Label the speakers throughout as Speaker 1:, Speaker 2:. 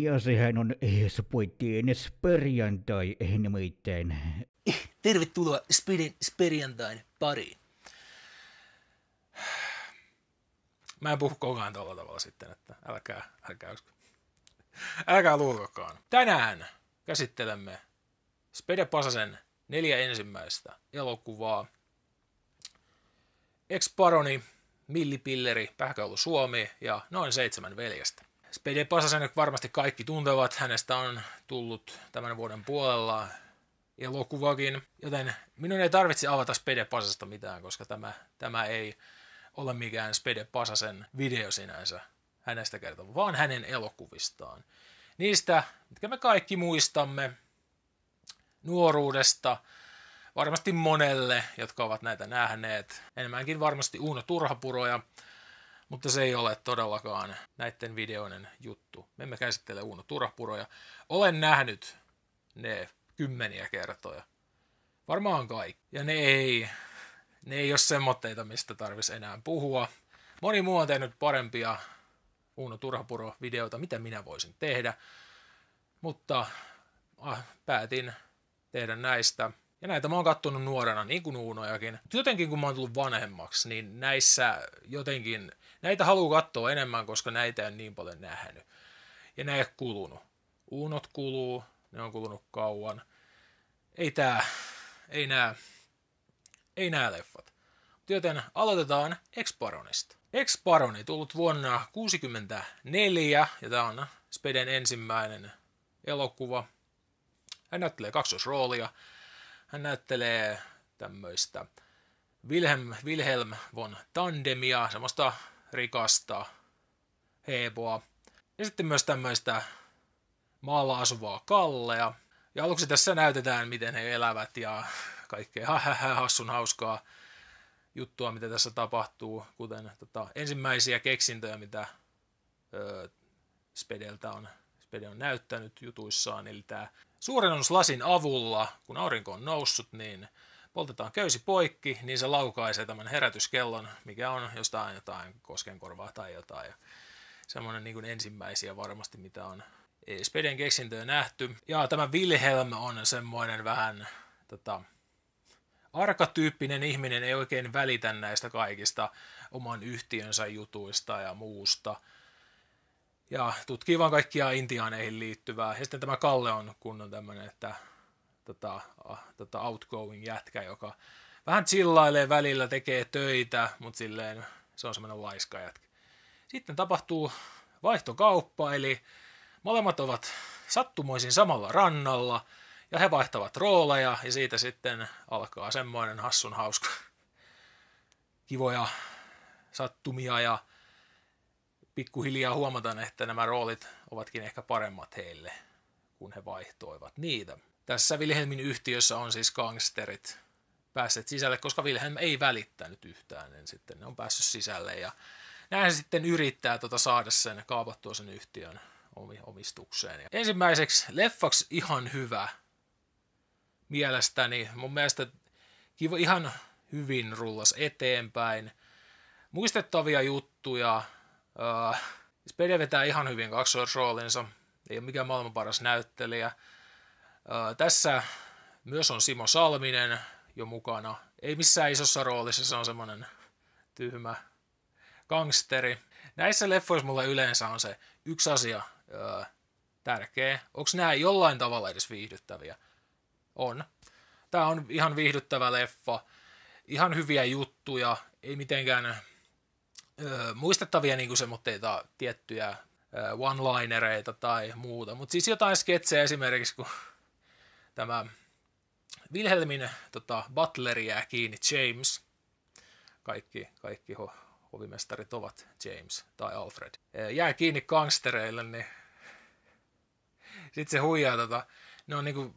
Speaker 1: Ja sehän on Spudin perjantai nimittäin. Tervetuloa Spidin perjantain pariin. Mä en puhu koko ajan tuolla tavalla sitten, että älkää, älkää usko. Älkää luulkokaan. Tänään käsittelemme Spede Pasasen neljä ensimmäistä elokuvaa. Ex-paroni, Millipilleri, Pähkäulu Suomi ja noin seitsemän veljestä. Spede Pasasen varmasti kaikki tuntevat, hänestä on tullut tämän vuoden puolella elokuvakin, joten minun ei tarvitse avata Spede Pasasta mitään, koska tämä, tämä ei ole mikään Spede Pasasen video sinänsä hänestä kertoo, vaan hänen elokuvistaan. Niistä, mitkä me kaikki muistamme nuoruudesta, varmasti monelle, jotka ovat näitä nähneet, enemmänkin varmasti Uuno Turhapuroja, mutta se ei ole todellakaan näiden videoiden juttu. Me emme käsittele Uno Turhapuroja. Olen nähnyt ne kymmeniä kertoja. Varmaan kaikki. Ja ne ei, ne ei ole semmoitteita, mistä tarvitsisi enää puhua. Moni muu on tehnyt parempia Uno Turhapuro-videoita, mitä minä voisin tehdä. Mutta ah, päätin tehdä näistä. Ja näitä mä oon kattonut nuorena, niin kuin Uunojakin. Jotenkin kun mä oon tullut vanhemmaksi, niin näissä jotenkin Näitä haluaa katsoa enemmän, koska näitä en niin paljon nähnyt. Ja näin ei kulunut. Uunot kuluu, ne on kulunut kauan. Ei tää, ei nää, ei nää leffat. Joten aloitetaan Exparonista. Exparoni tullut vuonna 1964, ja tämä on Speden ensimmäinen elokuva. Hän näyttelee kaksosroolia. Hän näyttelee tämmöistä Wilhelm, Wilhelm von Tandemia, semmoista rikasta Heboa. Ja sitten myös tämmöistä maalla asuvaa Kallea. Ja aluksi tässä näytetään, miten he elävät ja kaikkea hassun hauskaa juttua, mitä tässä tapahtuu, kuten tota, ensimmäisiä keksintöjä, mitä ö, Spedeltä on, Spede on näyttänyt jutuissaan, eli tämä suurennuslasin avulla, kun aurinko on noussut, niin poltetaan köysi poikki, niin se laukaisee tämän herätyskellon, mikä on jostain jotain koskenkorvaa tai jotain. Ja semmoinen niin kuin ensimmäisiä varmasti, mitä on Speden keksintöä nähty. Ja tämä Wilhelm on semmoinen vähän tota, arkatyyppinen ihminen, ei oikein välitä näistä kaikista oman yhtiönsä jutuista ja muusta. Ja tutkii vaan kaikkia intiaaneihin liittyvää. Ja sitten tämä Kalle on kunnon tämmöinen, että tota, tota outgoing jätkä, joka vähän chillailee välillä, tekee töitä, mutta silleen se on semmoinen laiska jätkä. Sitten tapahtuu vaihtokauppa, eli molemmat ovat sattumoisin samalla rannalla, ja he vaihtavat rooleja, ja siitä sitten alkaa semmoinen hassun hauska kivoja sattumia, ja pikkuhiljaa huomataan, että nämä roolit ovatkin ehkä paremmat heille, kun he vaihtoivat niitä. Tässä Wilhelmin yhtiössä on siis gangsterit päässeet sisälle, koska Wilhelm ei välittänyt yhtään, niin sitten ne on päässyt sisälle ja näin se sitten yrittää tuota saada sen, kaapattua sen yhtiön omistukseen. Ja ensimmäiseksi leffaksi ihan hyvä mielestäni. Mun mielestä kiva, ihan hyvin rullas eteenpäin. Muistettavia juttuja. äh, Spede siis vetää ihan hyvin kaksoisroolinsa. Ei ole mikään maailman paras näyttelijä. Tässä myös on Simo Salminen jo mukana. Ei missään isossa roolissa, se on semmoinen tyhmä gangsteri. Näissä leffoissa mulle yleensä on se yksi asia öö, tärkeä. Onko nämä jollain tavalla edes viihdyttäviä? On. Tämä on ihan viihdyttävä leffa. Ihan hyviä juttuja. Ei mitenkään öö, muistettavia niinku semmoitteita tiettyjä öö, one-linereita tai muuta. Mutta siis jotain sketsejä esimerkiksi, kun tämä Wilhelmin tota, Butler jää kiinni James. Kaikki, kaikki ho, hovimestarit ovat James tai Alfred. Jää kiinni gangstereille, niin sitten se huijaa tota, ne on niinku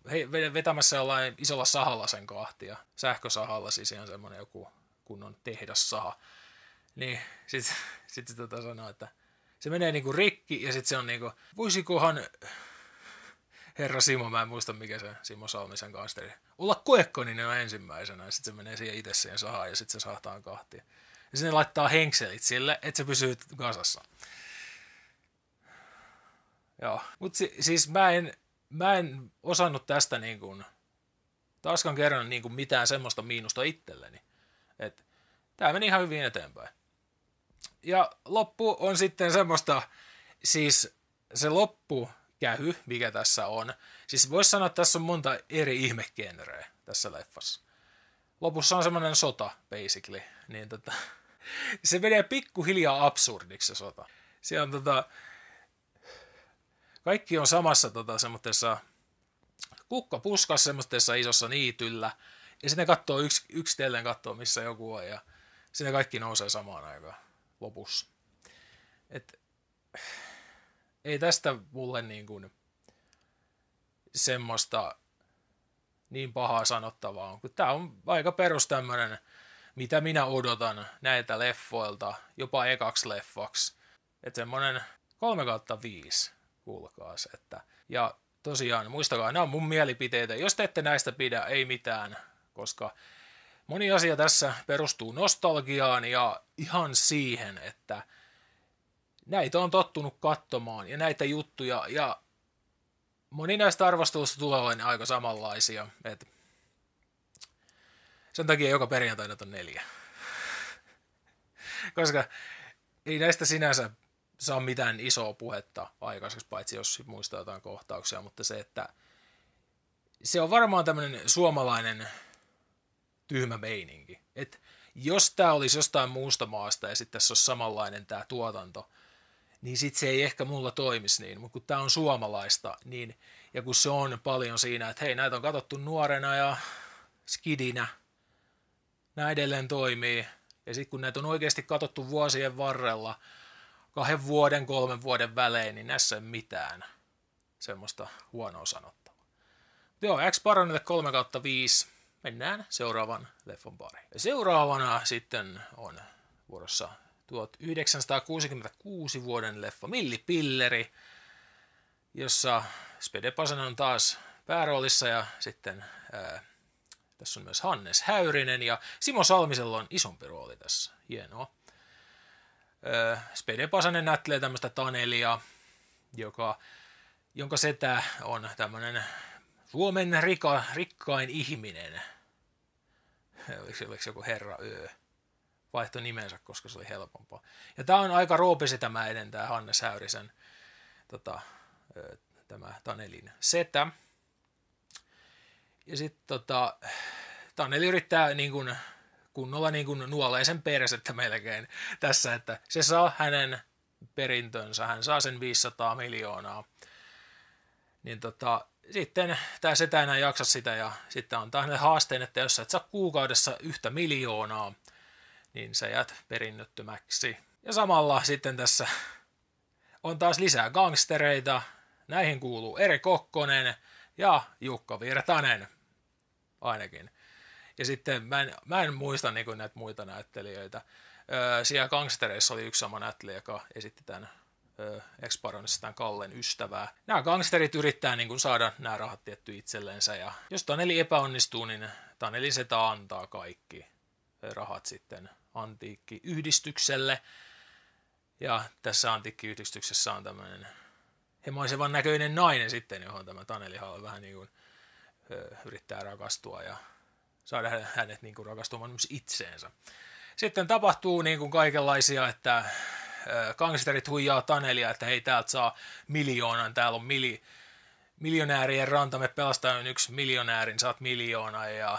Speaker 1: vetämässä jollain isolla sahalla sen kahtia. Sähkösahalla siis ihan semmoinen joku kunnon tehdassaha. Niin sitten sit se tota sanoo, että se menee niinku rikki ja sitten se on niinku, voisikohan herra Simo, mä en muista mikä se Simo Salmisen kasteri. Olla Koekkoninen on ensimmäisenä, ja sitten se menee siihen itse siihen sahaan, ja sitten se sahtaan kahtia. Ja sitten laittaa henkselit sille, että se pysyy kasassa. Joo, mutta si- siis mä en, mä en osannut tästä niin kuin, taaskan kerran niin kuin mitään semmoista miinusta itselleni. Että tämä meni ihan hyvin eteenpäin. Ja loppu on sitten semmoista, siis se loppu kähy, mikä tässä on. Siis voisi sanoa, että tässä on monta eri ihmegenreä tässä leffassa. Lopussa on semmoinen sota, basically. Niin tota, se menee pikkuhiljaa absurdiksi se sota. Siellä on tota, kaikki on samassa tota, semmoisessa kukkapuskassa semmoisessa isossa niityllä. Ja sitten katsoo yks, yksitellen katsoo, missä joku on. Ja sinne kaikki nousee samaan aikaan lopussa. Et, ei tästä mulle niin kuin semmoista niin pahaa sanottavaa on, kun tämä on aika perus tämmöinen, mitä minä odotan näiltä leffoilta, jopa ekaksi leffaksi. Että semmoinen 3 kautta kuulkaa se. Että, ja tosiaan, muistakaa, nämä on mun mielipiteitä. Jos te ette näistä pidä, ei mitään, koska moni asia tässä perustuu nostalgiaan ja ihan siihen, että – näitä on tottunut katsomaan ja näitä juttuja ja moni näistä arvosteluista tulee aina aika samanlaisia. Et sen takia joka perjantaina on neljä. Koska ei näistä sinänsä saa mitään isoa puhetta aikaiseksi, paitsi jos muistaa jotain kohtauksia, mutta se, että se on varmaan tämmöinen suomalainen tyhmä meininki. Et jos tämä olisi jostain muusta maasta ja sitten tässä olisi samanlainen tämä tuotanto, niin sitten se ei ehkä mulla toimisi niin, mutta kun tämä on suomalaista, niin, ja kun se on paljon siinä, että hei, näitä on katsottu nuorena ja skidinä, näin edelleen toimii, ja sitten kun näitä on oikeasti katsottu vuosien varrella, kahden vuoden, kolmen vuoden välein, niin näissä ei mitään semmoista huonoa sanottavaa. Joo, X Baronille 3 kautta 5. Mennään seuraavan leffon pariin. Seuraavana sitten on vuorossa 1966 vuoden leffa Millipilleri, jossa Spede Pasanen on taas pääroolissa ja sitten ää, tässä on myös Hannes Häyrinen ja Simo Salmisella on isompi rooli tässä. Hienoa. Ää, Spede Pasanen näyttelee tämmöistä Tanelia, joka, jonka setä on tämmöinen Suomen rika, rikkain ihminen. Oliko, se joku herra yö vaihtoi nimensä, koska se oli helpompaa. Ja tämä on aika roopisi tämä eden, tämä Hannes Häyrisen, tota, tämä Tanelin setä. Ja sitten tota, Taneli yrittää niin kun, kunnolla niin kun nuoleisen persettä melkein tässä, että se saa hänen perintönsä, hän saa sen 500 miljoonaa. Niin tota, sitten tämä setä enää jaksa sitä ja sitten antaa hänelle haasteen, että jos sä et saa kuukaudessa yhtä miljoonaa, niin sä jäät perinnöttömäksi. Ja samalla sitten tässä on taas lisää gangstereita. Näihin kuuluu Eri Kokkonen ja Jukka Virtanen ainakin. Ja sitten mä en, mä en muista niin kuin näitä muita näyttelijöitä. Öö, siellä gangstereissa oli yksi sama näyttelijä, joka esitti tämän öö, ex tämän Kallen ystävää. Nämä gangsterit yrittää niin kuin saada nämä rahat tietty itsellensä ja jos Taneli epäonnistuu, niin Taneli Seta antaa kaikki rahat sitten antiikkiyhdistykselle. Ja tässä antiikkiyhdistyksessä on tämmöinen hemoisevan näköinen nainen sitten, johon tämä Taneli on vähän niin kuin, ö, yrittää rakastua ja saada hänet niin kuin rakastumaan myös itseensä. Sitten tapahtuu niin kuin kaikenlaisia, että ö, gangsterit huijaa Tanelia, että hei täältä saa miljoonan, täällä on mili, miljonäärien me pelastaa yksi miljonäärin, saat miljoona ja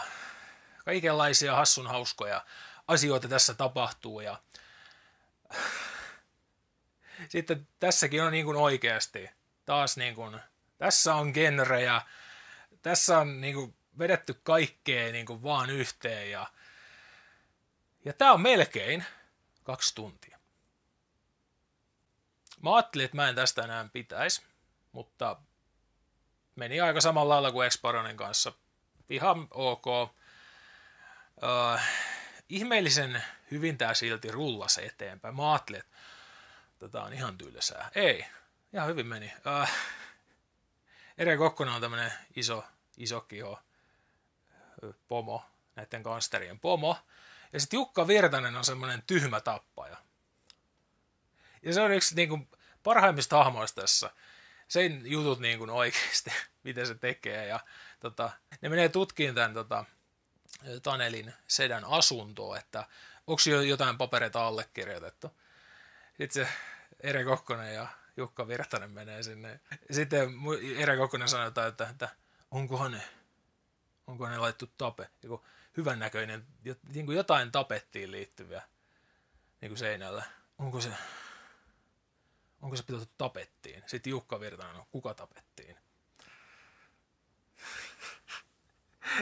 Speaker 1: kaikenlaisia hassun hauskoja asioita tässä tapahtuu ja sitten tässäkin on niin kuin oikeasti taas niin kuin, tässä on genrejä, tässä on niin kuin vedetty kaikkea niin kuin vaan yhteen ja, ja tämä on melkein kaksi tuntia. Mä ajattelin, että mä en tästä enää pitäisi, mutta meni aika samalla lailla kuin Exparonin kanssa. Ihan ok. Öö, ihmeellisen hyvin tämä silti rullasi eteenpäin. Mä ajattelin, että tätä tota on ihan tylsää. Ei, ihan hyvin meni. Äh, Ere Kokkonen on tämmöinen iso, iso kiho, pomo, näiden kansterien pomo. Ja sitten Jukka Virtanen on semmoinen tyhmä tappaja. Ja se on yksi niin kuin, parhaimmista hahmoista tässä. Sen jutut niin kuin oikeasti, miten se tekee. Ja tota, ne menee tutkiin tämän tota, Tanelin sedän asuntoa, että onko jo jotain papereita allekirjoitettu. Sitten se Ere Kokkonen ja Jukka Virtanen menee sinne. Sitten Ere Kokkonen sanotaan, että, että onkohan ne, onko ne laittu tape, joku hyvännäköinen, niin kuin jotain tapettiin liittyviä niin kuin seinällä. Onko se, onko se pitänyt tapettiin? Sitten Jukka Virtanen on, kuka tapettiin?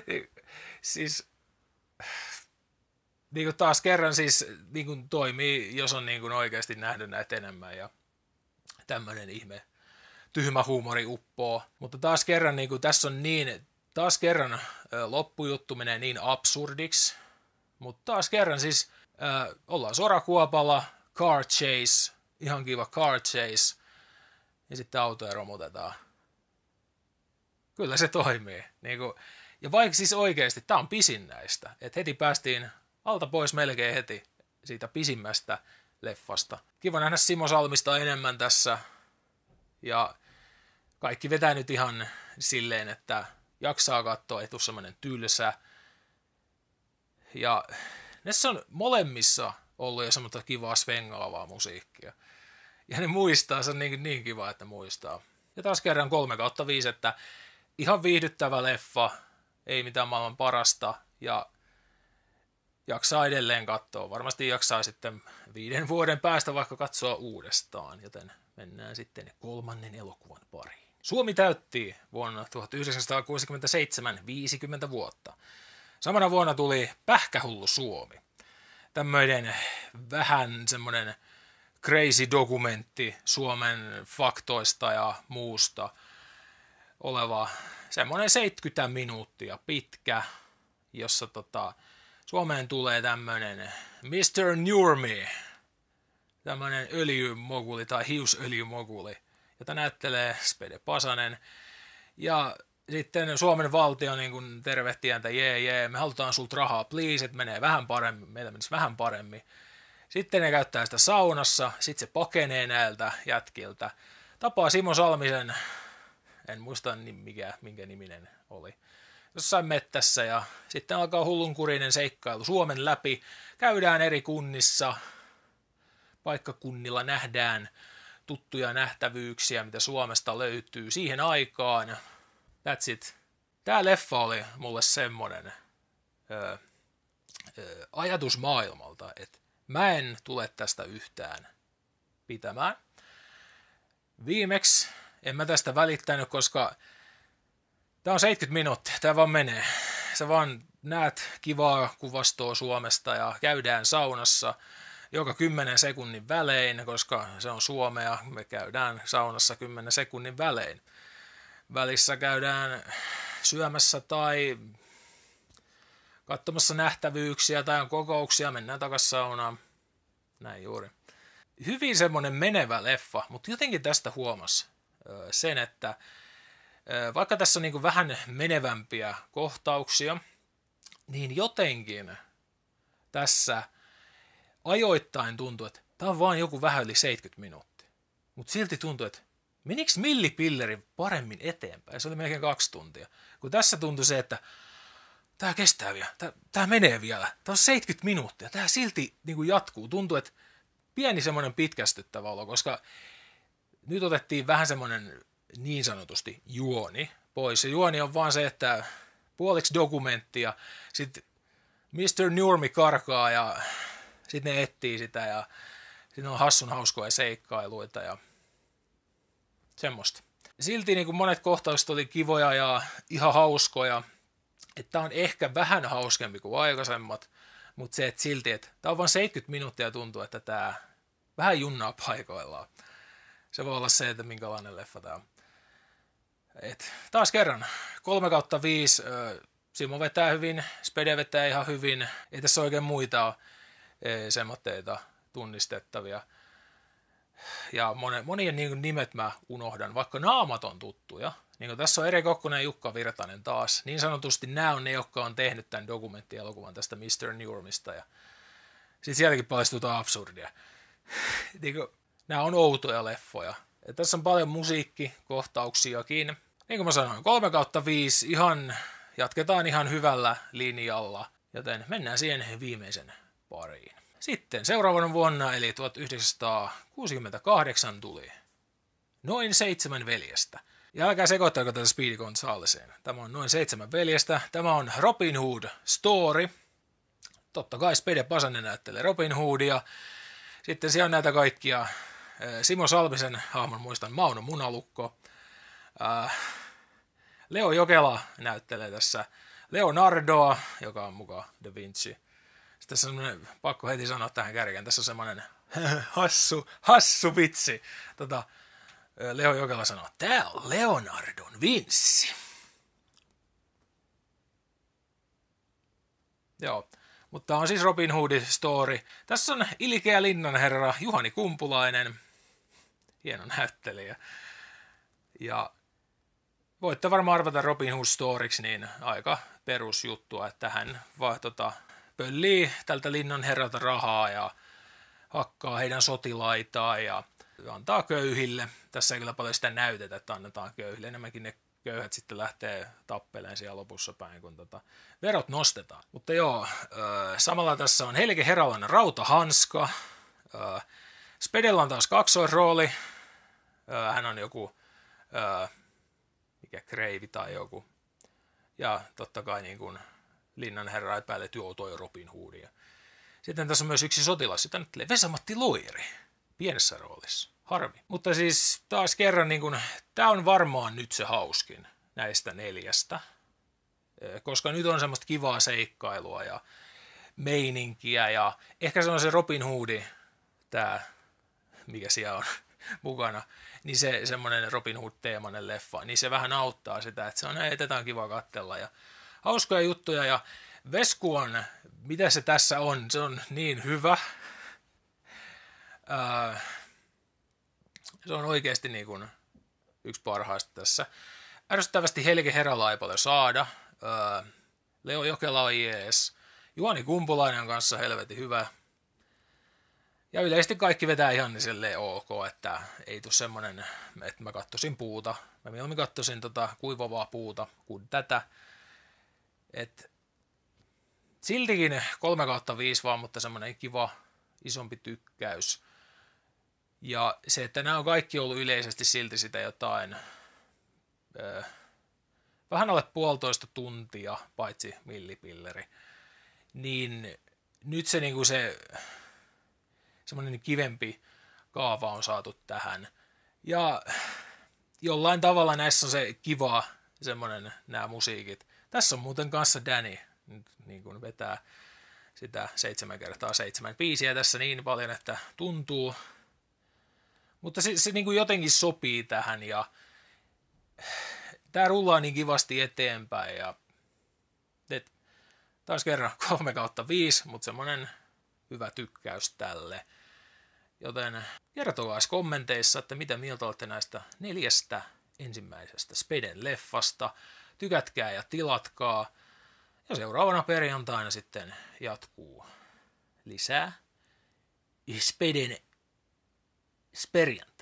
Speaker 1: Niin, siis niin kuin taas kerran siis niin kuin toimii, jos on niin kuin oikeasti nähnyt näitä enemmän ja tämmöinen ihme tyhmä huumori uppoo. Mutta taas kerran niin kuin tässä on niin, taas kerran loppujuttu menee niin absurdiksi, mutta taas kerran siis äh, ollaan sorakuopalla, car chase, ihan kiva car chase, ja sitten autoja romutetaan. Kyllä se toimii. Niin kuin, ja vaikka siis oikeasti tämä on pisin näistä, että heti päästiin alta pois melkein heti siitä pisimmästä leffasta. Kiva nähdä Simo Salmista enemmän tässä. Ja kaikki vetää nyt ihan silleen, että jaksaa katsoa, ei tule semmoinen tylsä. Ja näissä on molemmissa ollut jo semmoista kivaa svengaavaa musiikkia. Ja ne muistaa, se on niin, niin kiva, että muistaa. Ja taas kerran 3 kautta 5, että ihan viihdyttävä leffa, ei mitään maailman parasta ja jaksaa edelleen katsoa. Varmasti jaksaa sitten viiden vuoden päästä vaikka katsoa uudestaan, joten mennään sitten kolmannen elokuvan pariin. Suomi täytti vuonna 1967 50 vuotta. Samana vuonna tuli Pähkähullu Suomi. Tämmöinen vähän semmoinen crazy dokumentti Suomen faktoista ja muusta – oleva semmoinen 70 minuuttia pitkä, jossa tota, Suomeen tulee tämmöinen Mr. Nurmi, tämmöinen öljymoguli tai hiusöljymoguli, jota näyttelee Spede Pasanen. Ja sitten Suomen valtio niin kun tervehti häntä, jee, jee, me halutaan sulta rahaa, please, että menee vähän paremmin, meillä menisi vähän paremmin. Sitten ne käyttää sitä saunassa, sitten se pakenee näiltä jätkiltä. Tapaa Simo Salmisen en muista niin mikä, minkä niminen oli, jossain mettässä ja sitten alkaa hullunkurinen seikkailu Suomen läpi. Käydään eri kunnissa, paikkakunnilla nähdään tuttuja nähtävyyksiä, mitä Suomesta löytyy siihen aikaan. That's it. Tämä leffa oli mulle semmonen öö, öö, ajatus maailmalta, että mä en tule tästä yhtään pitämään. Viimeksi en mä tästä välittänyt, koska tämä on 70 minuuttia, tämä vaan menee. Sä vaan näet kivaa kuvastoa Suomesta ja käydään saunassa joka 10 sekunnin välein, koska se on Suomea, me käydään saunassa 10 sekunnin välein. Välissä käydään syömässä tai katsomassa nähtävyyksiä tai on kokouksia, mennään takaisin saunaan. Näin juuri. Hyvin semmonen menevä leffa, mutta jotenkin tästä huomasi, sen, että vaikka tässä on niin vähän menevämpiä kohtauksia, niin jotenkin tässä ajoittain tuntuu, että tämä on vain joku vähän yli 70 minuuttia. Mutta silti tuntuu, että menikö millipilleri paremmin eteenpäin? Se oli melkein kaksi tuntia. Kun tässä tuntui se, että tämä kestää vielä, tämä, tämä menee vielä, tämä on 70 minuuttia, tämä silti niin kuin jatkuu. Tuntuu, että pieni semmoinen pitkästyttävä olo, koska nyt otettiin vähän semmoinen niin sanotusti juoni pois. Se juoni on vaan se, että puoliksi ja sitten Mr. Nurmi karkaa ja sitten ne etsii sitä ja sitten on hassun hauskoja seikkailuita ja semmoista. Silti niin kuin monet kohtaukset oli kivoja ja ihan hauskoja. Että on ehkä vähän hauskempi kuin aikaisemmat, mutta se, että silti, että tämä on vain 70 minuuttia tuntuu, että tämä vähän junnaa paikoillaan. Se voi olla se, että minkälainen leffa tämä on. Et, taas kerran, 3 kautta 5, Simo vetää hyvin, Spede vetää ihan hyvin, ei tässä oikein muita ole semmoitteita tunnistettavia. Ja monen, monien niin nimet mä unohdan, vaikka naamat on tuttuja. Niin kuin tässä on Eri Kokkonen ja Jukka Virtanen taas. Niin sanotusti nämä on ne, jotka on tehnyt tämän dokumenttielokuvan tästä Mr. Nurmista. Ja sitten sieltäkin paistuu absurdia. niin kuin, nämä on outoja leffoja. Ja tässä on paljon musiikkikohtauksiakin. Niin kuin mä sanoin, 3 kautta 5 ihan, jatketaan ihan hyvällä linjalla, joten mennään siihen viimeisen pariin. Sitten seuraavana vuonna, eli 1968 tuli Noin seitsemän veljestä. Ja älkää sekoittako tätä Speedy Gonzalesen. Tämä on Noin seitsemän veljestä. Tämä on Robin Hood Story. Totta kai Spede Pasanen näyttelee Robin Hoodia. Sitten siellä on näitä kaikkia Äh, Simo Salmisen hahmon muistan Mauno Munalukko. Äh, Leo Jokela näyttelee tässä Leonardoa, joka on mukaan Da Vinci. Sitten tässä on semmoinen, pakko heti sanoa tähän kärkeen, tässä on semmoinen hassu, hassu vitsi. Tota, äh, Leo Jokela sanoo, tää on Leonardon vinssi. Joo, mutta on siis Robin Hoodin story. Tässä on ilkeä linnanherra Juhani Kumpulainen, hieno näyttelijä. Ja voitte varmaan arvata Robin Hood Storiksi, niin aika perusjuttua, että hän vaan tota, pöllii tältä linnan herralta rahaa ja hakkaa heidän sotilaitaan ja antaa köyhille. Tässä ei kyllä paljon sitä näytetä, että annetaan köyhille. Enemmänkin ne köyhät sitten lähtee tappeleen siellä lopussa päin, kun tota verot nostetaan. Mutta joo, samalla tässä on Helge Heralan rautahanska, Spedellä on taas kaksoisrooli. Hän on joku, ää, mikä kreivi tai joku. Ja totta kai niin kuin linnan herra epäilet joutoi Robin Hoodia. Sitten tässä on myös yksi sotilas, jota nyt Vesamatti Loiri pienessä roolissa. Harmi. Mutta siis taas kerran, niin tämä on varmaan nyt se hauskin näistä neljästä, koska nyt on semmoista kivaa seikkailua ja meininkiä ja ehkä se on se Robin Hoodi, tämä mikä siellä on mukana, niin se semmoinen Robin Hood-teemainen leffa, niin se vähän auttaa sitä, että se on, hei, tätä on kiva katsella ja hauskoja juttuja ja Vesku on, mitä se tässä on, se on niin hyvä. Öö, se on oikeasti niin kuin yksi parhaista tässä. Ärsyttävästi Helge Herala ei paljon saada. Öö, Leo Jokela on jees. Juani Kumpulainen on kanssa helvetin hyvä. Ja yleisesti kaikki vetää ihan niin silleen ok, että ei tule semmoinen, että mä kattosin puuta. Mä mieluummin kattosin tota kuivavaa puuta kuin tätä. Et siltikin 3 kautta 5 vaan, mutta semmoinen kiva isompi tykkäys. Ja se, että nämä on kaikki ollut yleisesti silti sitä jotain ö, vähän alle puolitoista tuntia, paitsi millipilleri, niin nyt se, niin kuin se semmoinen niin kivempi kaava on saatu tähän. Ja jollain tavalla näissä on se kiva semmoinen nämä musiikit. Tässä on muuten kanssa Danny, nyt niin kuin vetää sitä seitsemän kertaa seitsemän biisiä tässä niin paljon, että tuntuu. Mutta se, se niin kuin jotenkin sopii tähän ja tämä rullaa niin kivasti eteenpäin ja et, taas kerran 3 kautta 5, mutta semmoinen hyvä tykkäys tälle. Joten kertokaa kommenteissa, että mitä mieltä olette näistä neljästä ensimmäisestä Speden leffasta. Tykätkää ja tilatkaa. Ja seuraavana perjantaina sitten jatkuu lisää Speden Sperjantaina.